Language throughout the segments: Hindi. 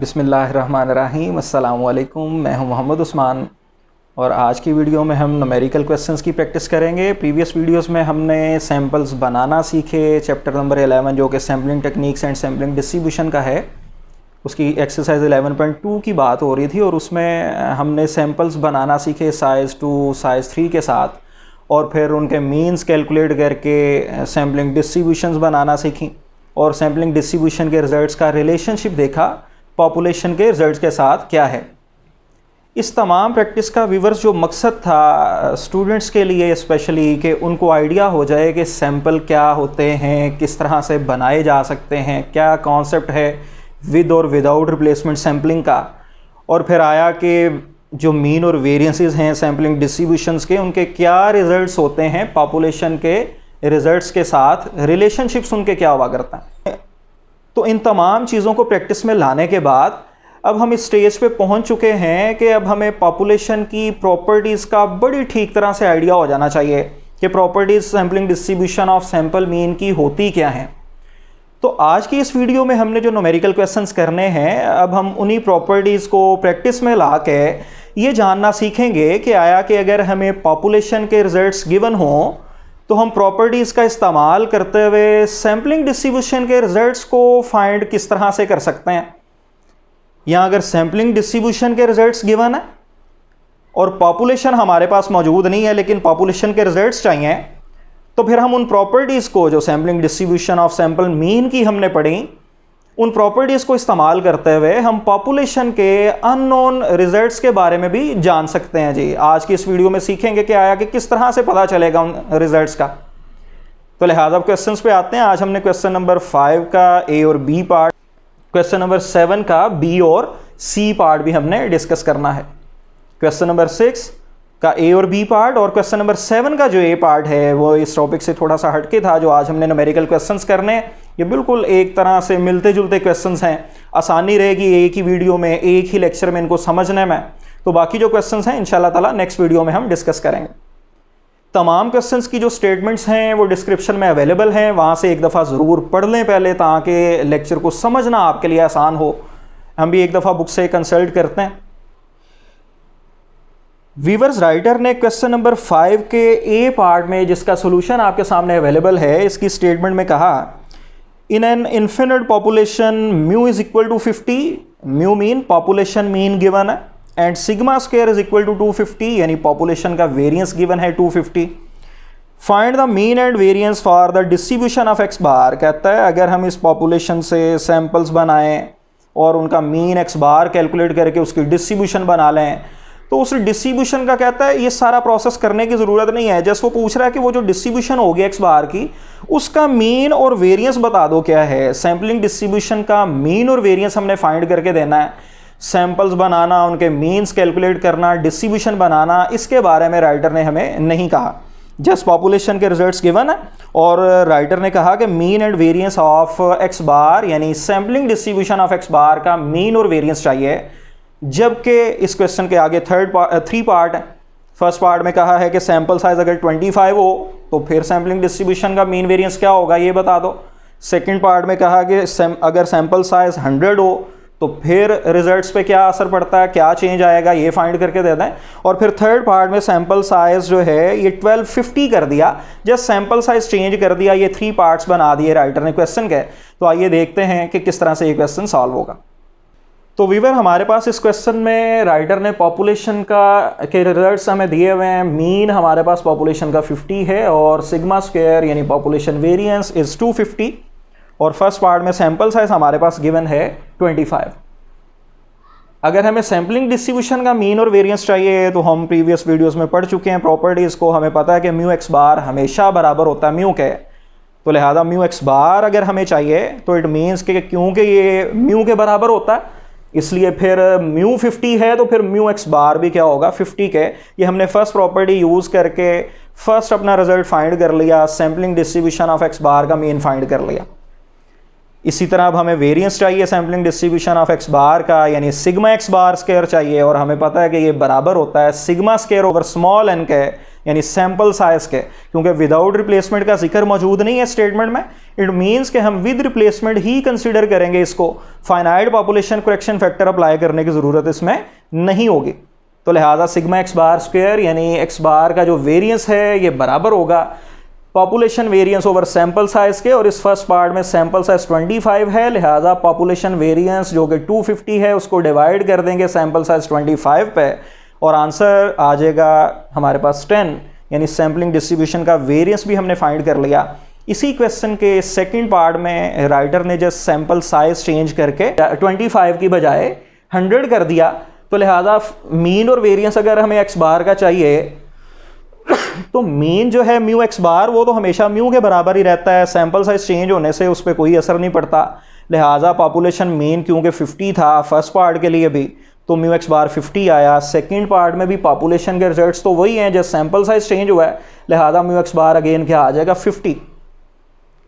बसमिल अल्लाम मैं हूं मोहम्मद उस्मान और आज की वीडियो में हम नमेरिकल क्वेश्चंस की प्रैक्टिस करेंगे प्रीवियस वीडियोस में हमने सैम्पल्स बनाना सीखे चैप्टर नंबर 11 जो कि sampling techniques and sampling distribution का है उसकी एक्सरसाइज 11.2 की बात हो रही थी और उसमें हमने सैम्पल्स बनाना सीखे साइज़ टू साइज़ थ्री के साथ और फिर उनके मीन्स कैलकुलेट करके सैम्पलिंग डिस्ट्रीब्यूशन बनाना सीखी और सैम्पलिंग डिस्ट्रीब्यूशन के रिज़ल्ट का रिलेशनशिप देखा पॉपुलेशन के रिजल्ट के साथ क्या है इस तमाम प्रैक्टिस का व्यूवर्स जो मकसद था स्टूडेंट्स के लिए स्पेशली कि उनको आइडिया हो जाए कि सैम्पल क्या होते हैं किस तरह से बनाए जा सकते हैं क्या कॉन्सेप्ट है विद और विदाउट रिप्लेसमेंट सैम्पलिंग का और फिर आया कि जो मीन और वेरियंसिस हैं सैम्पलिंग डिस्ट्रीब्यूशंस के उनके क्या रिज़ल्ट्स होते हैं पॉपुलेशन के रिज़ल्ट्स के साथ रिलेशनशिप्स उनके क्या हुआ करता है तो इन तमाम चीज़ों को प्रैक्टिस में लाने के बाद अब हम इस स्टेज पे पहुंच चुके हैं कि अब हमें पॉपुलेशन की प्रॉपर्टीज़ का बड़ी ठीक तरह से आइडिया हो जाना चाहिए कि properties sampling distribution of sample mean की होती क्या हैं तो आज की इस वीडियो में हमने जो नोमेरिकल क्वेश्चंस करने हैं अब हम उन्हीं प्रॉपर्टीज़ को प्रैक्टिस में ला के ये जानना सीखेंगे कि आया कि अगर हमें पॉपुलेशन के रिजल्ट गिवन हों तो हम प्रॉपर्टीज़ का इस्तेमाल करते हुए सैम्पलिंग डिस्ट्रीब्यूशन के रिजल्ट्स को फाइंड किस तरह से कर सकते हैं यहाँ अगर सैम्पलिंग डिस्ट्रीब्यूशन के रिजल्ट्स गिवन है और पॉपुलेशन हमारे पास मौजूद नहीं है लेकिन पॉपुलेशन के रिजल्ट्स चाहिए तो फिर हम उन प्रॉपर्टीज़ को जो sampling distribution of sample mean की हमने पढ़ी उन प्रॉपर्टीज़ को इस्तेमाल करते हुए हम पॉपुलेशन के अननोन रिजल्ट्स के बारे में भी जान सकते हैं जी आज की इस वीडियो में सीखेंगे क्या आया कि किस तरह से पता चलेगा उन रिजल्ट्स का तो लिहाजा क्वेश्चंस पे आते हैं आज हमने क्वेश्चन नंबर फाइव का ए और b part question number seven का बी और सी पार्ट भी हमने डिस्कस करना है क्वेश्चन नंबर सिक्स का ए और बी पार्ट और क्वेश्चन नंबर सेवन का जो ए पार्ट है वो इस टॉपिक से थोड़ा सा हटके था जो आज हमने नोमेरिकल क्वेश्चन करने हैं ये बिल्कुल एक तरह से मिलते जुलते क्वेश्चंस हैं आसानी रहेगी एक ही वीडियो में एक ही लेक्चर में इनको समझने में तो बाकी जो क्वेश्चन हैं इन तला नेक्स्ट वीडियो में हम डिस्कस करेंगे तमाम क्वेश्चन की जो स्टेटमेंट्स हैं वो डिस्क्रिप्शन में अवेलेबल हैं वहाँ से एक दफ़ा ज़रूर पढ़ लें पहले ताकि लेक्चर को समझना आपके लिए आसान हो हम भी एक दफ़ा बुक से कंसल्ट करते हैं वीवर्स राइटर ने क्वेश्चन नंबर फाइव के ए पार्ट में जिसका सोल्यूशन आपके सामने अवेलेबल है इसकी स्टेटमेंट में कहा in an infinite population mu is equal to 50 mu mean population mean given है and sigma square is equal to fifty यानी पॉपुलेशन का वेरियंस गिवन है two fifty find the mean and variance for the distribution of x bar कहता है अगर हम इस पॉपुलेशन से सैंपल्स बनाएं और उनका मीन एक्स बार कैलकुलेट करके उसकी डिस्ट्रीब्यूशन बना लें तो उस डिस्ट्रीब्यूशन का कहता है ये सारा प्रोसेस करने की ज़रूरत नहीं है जैसे वो पूछ रहा है कि वो जो डिस्ट्रीब्यूशन होगी एक्स बार की उसका मीन और वेरियंस बता दो क्या है सैम्पलिंग डिस्ट्रीब्यूशन का मीन और वेरियंस हमने फाइंड करके देना है सैंपल्स बनाना उनके मीन्स कैलकुलेट करना डिस्ट्रीब्यूशन बनाना इसके बारे में राइटर ने हमें नहीं कहा जस्ट पॉपुलेशन के रिजल्ट्स गिवन है और राइटर ने कहा कि mean and variance of x bar यानी sampling distribution of x bar का मीन और वेरिएंस चाहिए जबकि इस क्वेश्चन के आगे third part three part first part में कहा है कि सैंपल साइज अगर 25 हो तो फिर सैम्पलिंग डिस्ट्रीब्यूशन का मेन वेरियंस क्या होगा ये बता दो सेकेंड पार्ट में कहा कि अगर सैंपल साइज 100 हो तो फिर रिजल्ट्स पे क्या असर पड़ता है क्या चेंज आएगा ये फाइंड करके दे दें और फिर थर्ड पार्ट में सैंपल साइज जो है ये 1250 कर दिया जस्ट सैंपल साइज चेंज कर दिया ये थ्री पार्ट्स बना दिए राइटर ने क्वेश्चन के तो आइए देखते हैं कि किस तरह से ये क्वेश्चन सॉल्व होगा तो वीवर हमारे पास इस क्वेश्चन में राइटर ने पॉपुलेशन का के रिजल्ट्स हमें दिए हुए हैं मीन हमारे पास पॉपुलेशन का 50 है और सिग्मा स्क्वायर यानी पॉपुलेशन वेरिएंस इज़ 250 और फर्स्ट पार्ट में सैंपल साइज हमारे पास गिवन है 25 अगर हमें सैम्पलिंग डिस्ट्रीब्यूशन का मीन और वेरिएंस चाहिए तो हम प्रीवियस वीडियोज में पढ़ चुके हैं प्रॉपर्टीज़ को हमें पता है कि म्यू एक्स बार हमेशा बराबर होता है म्यू के तो लिहाजा म्यू एक्स बार अगर हमें चाहिए तो इट मीन्स कि क्योंकि ये म्यू के बराबर होता है इसलिए फिर म्यू 50 है तो फिर म्यू एक्स बार भी क्या होगा 50 के ये हमने फर्स्ट प्रॉपर्टी यूज़ करके फर्स्ट अपना रिजल्ट फाइंड कर लिया sampling distribution of x bar का मीन फाइंड कर लिया इसी तरह अब हमें वेरिएंस चाहिए sampling distribution of x bar का यानी सिग्मा एक्स बार स्केयर चाहिए और हमें पता है कि ये बराबर होता है sigma square over small n के यानी सैम्पल साइज के क्योंकि विदाउट रिप्लेसमेंट का जिक्र मौजूद नहीं है स्टेटमेंट में इट मीन्स कि हम विद रिप्लेसमेंट ही कंसिडर करेंगे इसको finite population correction factor apply करने की ज़रूरत इसमें नहीं होगी तो लिहाजा सिग्मा एक्स बार स्क्वेयर यानी एक्स बार का जो वेरियंस है ये बराबर होगा population variance over sample size के और इस फर्स्ट पार्ट में सैंपल साइज 25 है लिहाजा पॉपुलेशन वेरियंस जो कि 250 है उसको डिवाइड कर देंगे सैंपल साइज 25 पे और आंसर आ जाएगा हमारे पास टेन यानी सैम्पलिंग डिस्ट्रीब्यूशन का वेरियंस भी हमने फाइंड कर लिया इसी क्वेश्चन के सेकंड पार्ट में राइटर ने जस्ट सैंपल साइज चेंज करके 25 की बजाय 100 कर दिया तो लिहाजा मीन और वेरिएंस अगर हमें एक्स बार का चाहिए तो मीन जो है म्यू एक्स बार वो तो हमेशा म्यू के बराबर ही रहता है सैंपल साइज चेंज होने से उस पर कोई असर नहीं पड़ता लिहाजा पॉपुलेशन मीन क्योंकि 50 था फर्स्ट पार्ट के लिए भी तो म्यू एक्स बार 50 आया सेकेंड पार्ट में भी पॉपुलेशन के रिजल्ट तो वही हैं जब सैम्पल साइज चेंज हुआ है लिहाजा म्यू एक्स बार अगेन क्या आ जाएगा 50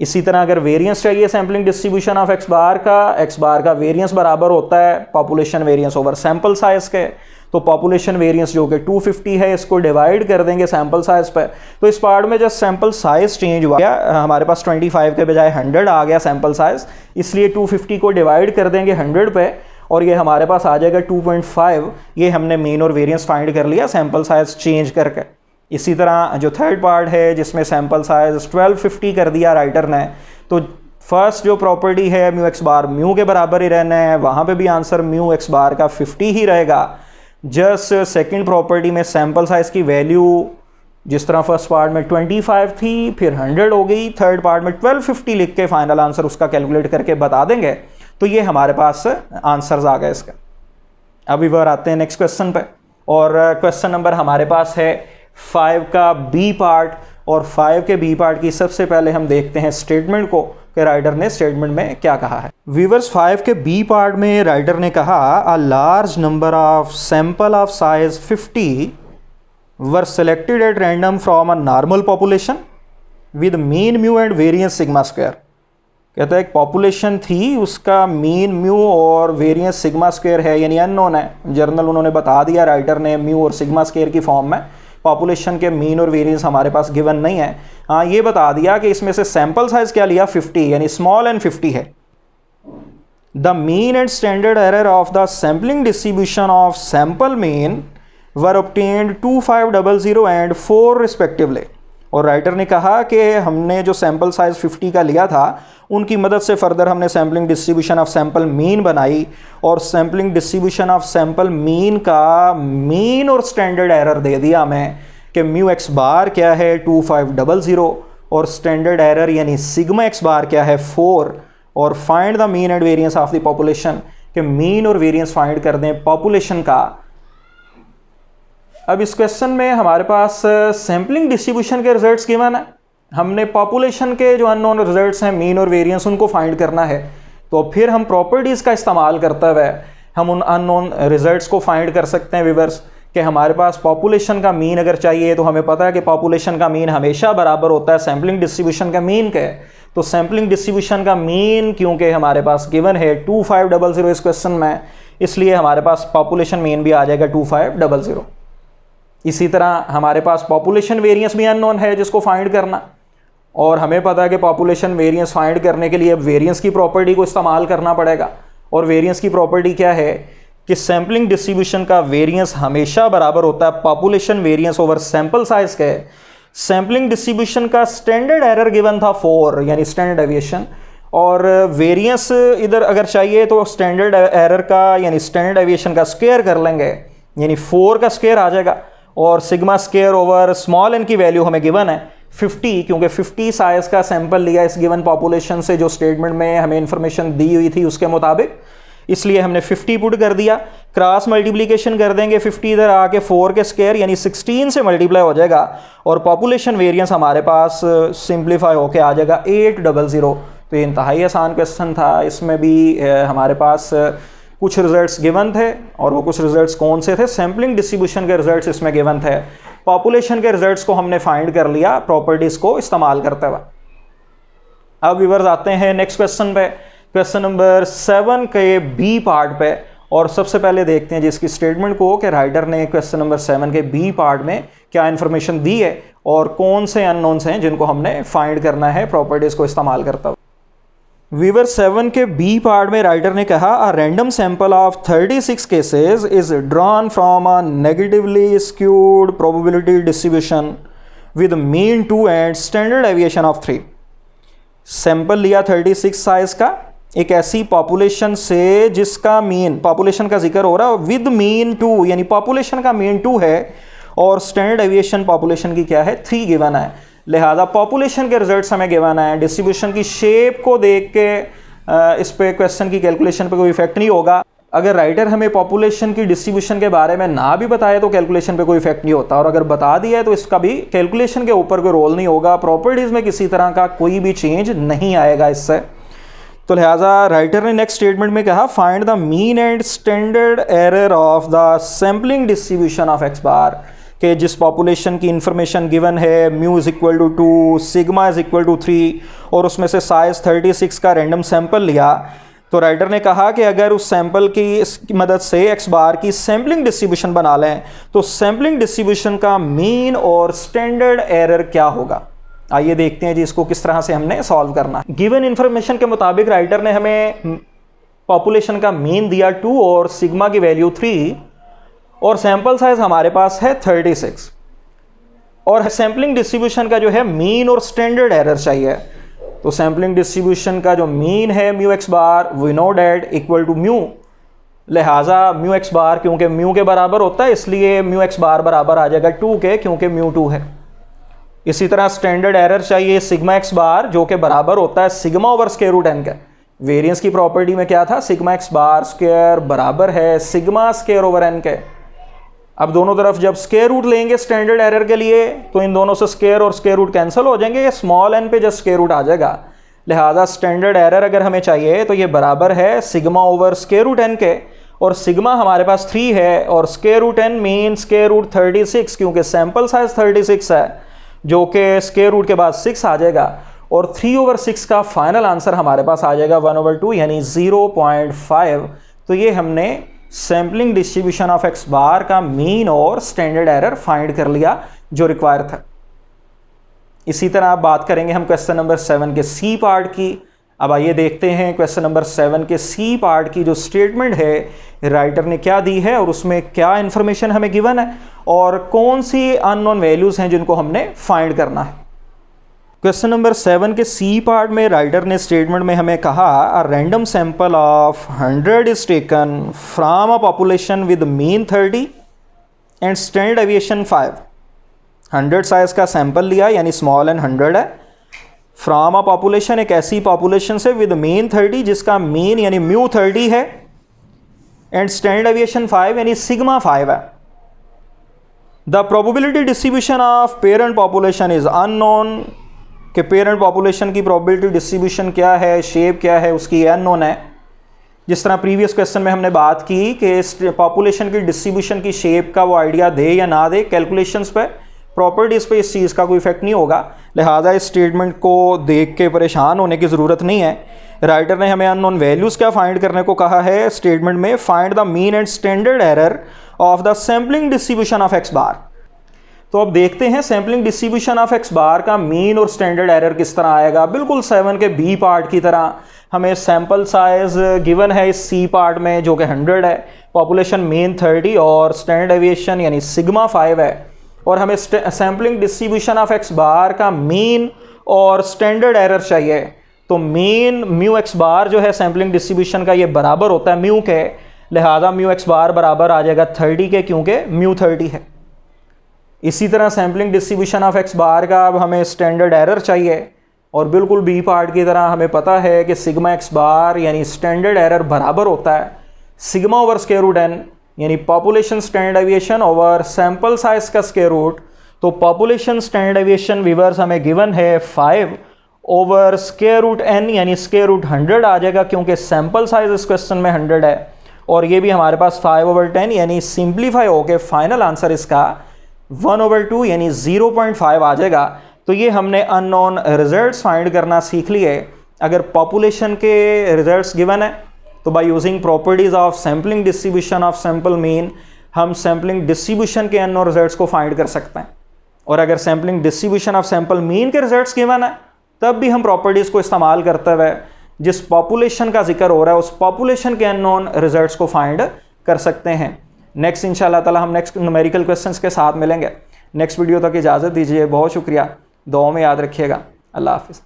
इसी तरह अगर वेरियंस चाहिए sampling distribution of x bar का एक्स बार का वेरियंस बराबर होता है population variance over sample size के तो पॉपुलेशन वेरियंस जो कि फिफ्टी है इसको डिवाइड कर देंगे सैम्पल साइज़ पर तो इस पार्ट में जब सैम्पल साइज़ चेंज हुआ गया हमारे पास फाइव के बजाय हंड्रेड आ गया सैम्पल साइज़ इसलिए फिफ्टी को डिवाइड कर देंगे हंड्रेड पे और ये हमारे पास आ जाएगा 2.5 ये हमने मेन और वेरियंस फाइंड कर लिया सैम्पल साइज़ चेंज करके इसी तरह जो थर्ड पार्ट है जिसमें सैम्पल साइज़ 1250 कर दिया राइटर ने तो फर्स्ट जो प्रॉपर्टी है म्यू एक्स बार म्यू के बराबर ही रहना है वहाँ पे भी आंसर म्यू एक्स बार का 50 ही रहेगा जस्ट सेकेंड प्रॉपर्टी में सैम्पल साइज़ की वैल्यू जिस तरह फर्स्ट पार्ट में 25 थी फिर 100 हो गई थर्ड पार्ट में 1250 लिख के फाइनल आंसर उसका कैलकुलेट करके बता देंगे तो ये हमारे पास आंसर्स आ गए इसका अभी वह आते हैं नेक्स्ट क्वेश्चन पे और क्वेश्चन uh, नंबर हमारे पास है फाइव का बी पार्ट और फाइव के बी पार्ट की सबसे पहले हम देखते हैं स्टेटमेंट को कि राइडर ने स्टेटमेंट में क्या कहा है वीवर्स फाइव के बी पार्ट में राइडर ने कहा a large number of sample of size 50 were selected at random from a normal population with mean mu and variance sigma square कहता है एक पॉपुलेशन थी उसका मीन म्यू और वेरियंस सिग्मा स्क्वेयर है यानी अननोन है जर्नल उन्होंने बता दिया राइटर ने म्यू और सिग्मा स्क्वेयर की फॉर्म में पॉपुलेशन के मीन और वेरियंस हमारे पास गिवन नहीं है हाँ ये बता दिया कि इसमें से सैंपल साइज क्या लिया 50 यानी स्मॉल एंड 50 है the mean and standard error of the sampling distribution of sample mean were obtained two five double zero and four respectively और राइटर ने कहा कि हमने जो सैम्पल साइज़ 50 का लिया था उनकी मदद से फर्दर हमने sampling distribution of sample mean बनाई और sampling distribution of sample mean का मीन और स्टैंडर्ड एरर दे दिया हमें कि म्यू एक्स बार क्या है टू फाइव डबल ज़ीरो और स्टैंडर्ड एरर यानी सिग्मा एक्स बार क्या है फोर और find the mean and variance of the population के मीन और वेरियंस फाइंड कर दें पॉपुलेशन का अब इस क्वेश्चन में हमारे पास सैम्पलिंग डिस्ट्रीब्यूशन के रिजल्ट्स गिवन है हमने पॉपुलेशन के जो अननोन रिजल्ट्स हैं मीन और वेरियंस उनको फाइंड करना है तो फिर हम प्रॉपर्टीज़ का इस्तेमाल करते हुए हम उन अननोन रिजल्ट्स को फाइंड कर सकते हैं विवर्स कि हमारे पास पॉपुलेशन का मीन अगर चाहिए तो हमें पता है कि पॉपुलेशन का मीन हमेशा बराबर होता है सैम्पलिंग डिस्ट्रीब्यूशन का मीन के तो सैम्पलिंग डिस्ट्रीब्यूशन का मीन क्योंकि हमारे पास गिवन है टू फाइव डबल ज़ीरो इस क्वेश्चन में इसलिए हमारे पास पॉपुलेशन मीन भी आ जाएगा टू फाइव डबल ज़ीरो इसी तरह हमारे पास पॉपुलेशन वेरियंस भी अननोन है जिसको फाइंड करना और हमें पता है कि पॉपुलेशन वेरियंस फाइंड करने के लिए अब वेरियंस की प्रॉपर्टी को इस्तेमाल करना पड़ेगा और वेरियंस की प्रॉपर्टी क्या है कि सैम्पलिंग डिस्ट्रीब्यूशन का वेरियंस हमेशा बराबर होता है population variance over sample size के सैम्पलिंग डिस्ट्रीब्यूशन का स्टैंडर्ड एरर गिवन था फोर यानी स्टैंडर्ड एविएशन और वेरियंस इधर अगर चाहिए तो स्टैंडर्ड एरर का यानी स्टैंडर्ड एविएशन का स्केयर कर लेंगे यानी फोर का स्केयर आ जाएगा और sigma square over small n की वैल्यू हमें गिवन है 50 क्योंकि 50 साइज का सैंपल लिया इस गिवन पॉपुलेशन से जो स्टेटमेंट में हमें इन्फॉर्मेशन दी हुई थी उसके मुताबिक इसलिए हमने 50 पुट कर दिया क्रॉस मल्टीप्लिकेशन कर देंगे 50 इधर आके 4 के स्केयर यानी 16 से मल्टीप्लाई हो जाएगा और पॉपुलेशन वेरियंस हमारे पास सिंप्लीफाई uh, होके आ जाएगा एट डबल ज़ीरो तो ये इंतहाई आसान क्वेश्चन था इसमें भी uh, हमारे पास कुछ रिजल्ट्स गिवन थे और वो कुछ रिजल्ट्स कौन से थे सैम्पलिंग डिस्ट्रीब्यूशन के रिजल्ट्स इसमें गिवन थे पॉपुलेशन के रिजल्ट्स को हमने फाइंड कर लिया प्रॉपर्टीज़ को इस्तेमाल करते हुए अब व्यूवर्स आते हैं नेक्स्ट क्वेश्चन पे क्वेश्चन नंबर सेवन के बी पार्ट पे और सबसे पहले देखते हैं जिसकी स्टेटमेंट को कि राइडर ने क्वेश्चन नंबर सेवन के बी पार्ट में क्या इन्फॉर्मेशन दी है और कौन से अननोन्स हैं जिनको हमने फाइंड करना है प्रॉपर्टीज़ को इस्तेमाल करता हुआ वीवर सेवन के बी पार्ट में राइटर ने कहा a random sample of thirty six cases is drawn from a negatively skewed probability distribution with mean two and standard deviation of three sample लिया थर्टी सिक्स साइज का एक ऐसी पॉपुलेशन से जिसका मीन पॉपुलेशन का जिक्र हो रहा है विद मीन टू यानी पॉपुलेशन का मीन टू है और स्टैंडर्ड एविएशन पॉपुलेशन की क्या है थ्री गिवन है लिहाजा पॉपुलेशन के रिजल्ट्स हमें गिवन है डिस्ट्रीब्यूशन की शेप को देख के इस पर क्वेश्चन की कैलकुलेशन पर कोई इफेक्ट नहीं होगा अगर राइटर हमें पॉपुलेशन की डिस्ट्रीब्यूशन के बारे में ना भी बताए तो कैलकुलेशन पे कोई इफेक्ट नहीं होता और अगर बता दिया है तो इसका भी कैलकुलेशन के ऊपर कोई रोल नहीं होगा प्रॉपर्टीज़ में किसी तरह का कोई भी चेंज नहीं आएगा इससे तो लिहाजा राइटर ने नेक्स्ट स्टेटमेंट में कहा find the mean and standard error of the sampling distribution of x bar कि जिस पॉपुलेशन की इन्फॉर्मेशन गिवन है mu is equal to two sigma is equal to three और उसमें से साइज़ थर्टी सिक्स का रैंडम सैम्पल लिया तो राइटर ने कहा कि अगर उस सैंपल की मदद से एक्स बार की सैम्पलिंग डिस्ट्रीब्यूशन बना लें तो सैम्पलिंग डिस्ट्रीब्यूशन का मीन और स्टैंडर्ड एरर क्या होगा आइए देखते हैं जी इसको किस तरह से हमने सॉल्व करना है गिवन इन्फॉर्मेशन के मुताबिक राइटर ने हमें पॉपुलेशन का मीन दिया टू और सिग्मा की वैल्यू थ्री और सैंपल साइज हमारे पास है 36 और सैम्पलिंग डिस्ट्रीब्यूशन का जो है मीन और स्टैंडर्ड एरर चाहिए तो सैम्पलिंग डिस्ट्रीब्यूशन का जो मीन है mu x bar we know that equal to mu लिहाजा म्यू एक्स बार क्योंकि म्यू के बराबर होता है इसलिए म्यू एक्स बार बराबर आ जाएगा टू के क्योंकि म्यू टू है इसी तरह स्टैंडर्ड एरर चाहिए सिग्मा एक्स बार जो कि बराबर होता है sigma over square root n का वेरियंस की प्रॉपर्टी में क्या था सिग्मा एक्स बार स्केयर बराबर है सिग्मा स्केयर ओवर एन के अब दोनों तरफ जब स्केयर रूट लेंगे स्टैंडर्ड एरर के लिए तो इन दोनों से स्केयर और स्केयर रूट कैंसिल हो जाएंगे ये स्मॉल एन पे जस्ट स्केयर रूट आ जाएगा लिहाजा स्टैंडर्ड एरर अगर हमें चाहिए तो ये बराबर है sigma over square root n के और सिग्मा हमारे पास थ्री है और square root n mean square root thirty six क्योंकि सैम्पल साइज थर्टी सिक्स है जो कि स्केयर रूट के बाद सिक्स आ जाएगा और थ्री ओवर सिक्स का फाइनल आंसर हमारे पास आ जाएगा वन ओवर टू यानी ज़ीरो पॉइंट फाइव तो ये हमने sampling distribution of x bar का मीन और स्टैंडर्ड एरर फाइंड कर लिया जो रिक्वायर था इसी तरह आप बात करेंगे हम क्वेश्चन नंबर सेवन के सी पार्ट की अब आइए देखते हैं क्वेश्चन नंबर सेवन के सी पार्ट की जो स्टेटमेंट है राइटर ने क्या दी है और उसमें क्या इन्फॉर्मेशन हमें गिवन है और कौन सी अननोन वैल्यूज़ हैं जिनको हमने फाइंड करना है क्वेश्चन नंबर सेवन के सी पार्ट में राइडर ने स्टेटमेंट में हमें कहा a random sample of hundred is taken from a population with mean thirty and standard deviation five hundred size का सैंपल लिया यानी स्मॉल एंड हंड्रेड है फ्रॉम अ पॉपुलेशन एक ऐसी पॉपुलेशन से विद मेन थर्टी जिसका मेन यानी म्यू थर्टी है एंड स्टैंडर्ड एविएशन फाइव यानी सिग्मा फाइव है the probability distribution of parent population is unknown कि पेरेंट पॉपुलेशन की प्रोबेबिलिटी डिस्ट्रीब्यूशन क्या है शेप क्या है उसकी एन नोन है जिस तरह प्रीवियस क्वेश्चन में हमने बात की कि पॉपुलेशन की डिस्ट्रीब्यूशन की शेप का वो आइडिया दे या ना दे कैलकुलेशंस पे प्रॉपर्टीज़ पे इस चीज़ का कोई इफेक्ट नहीं होगा लिहाजा इस स्टेटमेंट को देख के परेशान होने की ज़रूरत नहीं है राइटर ने हमें अन वैल्यूज़ क्या फाइंड करने को कहा है स्टेटमेंट में find the mean and standard error of the sampling distribution of x bar तो अब देखते हैं sampling distribution of x bar का मीन और स्टैंडर्ड एरर किस तरह आएगा बिल्कुल सेवन के बी पार्ट की तरह हमें सैम्पल साइज गिवन है इस सी पार्ट में जो कि हंड्रेड है पॉपुलेशन मेन थर्टी और स्टैंडर्ड एविएशन यानी सिग्मा फाइव है और हमें sampling distribution of x bar का मेन और स्टैंडर्ड एरर चाहिए तो मेन म्यू एक्स बार जो है सैम्पलिंग डिस्ट्रीब्यूशन का ये बराबर होता है म्यू के लिहाजा म्यू एक्स बार बराबर आ जाएगा थर्टी के क्योंकि म्यू थर्टी है इसी तरह sampling distribution of x bar का अब हमें स्टैंडर्ड एरर चाहिए और बिल्कुल बी पार्ट की तरह हमें पता है कि सिग्मा एक्स बार यानी स्टैंडर्ड एरर बराबर होता है sigma over square root n यानी population standard deviation over sample size का स्केयर रूट तो पॉपुलेशन स्टैंडर्ड एविएशन विवर्स हमें गिवन है five over square root n यानी स्केयर रूट हंड्रेड आ जाएगा क्योंकि सैम्पल साइज इस क्वेश्चन में हंड्रेड है और ये भी हमारे पास फाइव ओवर टेन यानी सिंप्लीफाई होके फाइनल आंसर इसका वन ओवर टू यानी ज़ीरो पॉइंट फाइव आ जाएगा तो ये हमने अननोन रिजल्ट्स फाइंड करना सीख लिए अगर पॉपुलेशन के रिजल्ट्स गिवन है तो by using properties of sampling distribution of sample mean हम सैम्पलिंग डिस्ट्रीब्यूशन के अननोन रिजल्ट्स को फाइंड कर सकते हैं और अगर sampling distribution of sample mean के रिजल्ट गिवन है तब भी हम प्रॉपर्टीज़ को इस्तेमाल करते हुए जिस पॉपुलेशन का जिक्र हो रहा है उस पॉपुलेशन के अननोन रिजल्ट को फाइंड कर सकते हैं नेक्स्ट इन ताला हम नेक्स्ट न्यूमेरिकल क्वेश्चन के साथ मिलेंगे नेक्स्ट वीडियो तक इजाज़त दीजिए बहुत शुक्रिया दुआ में याद रखिएगा अल्लाह हाफिज़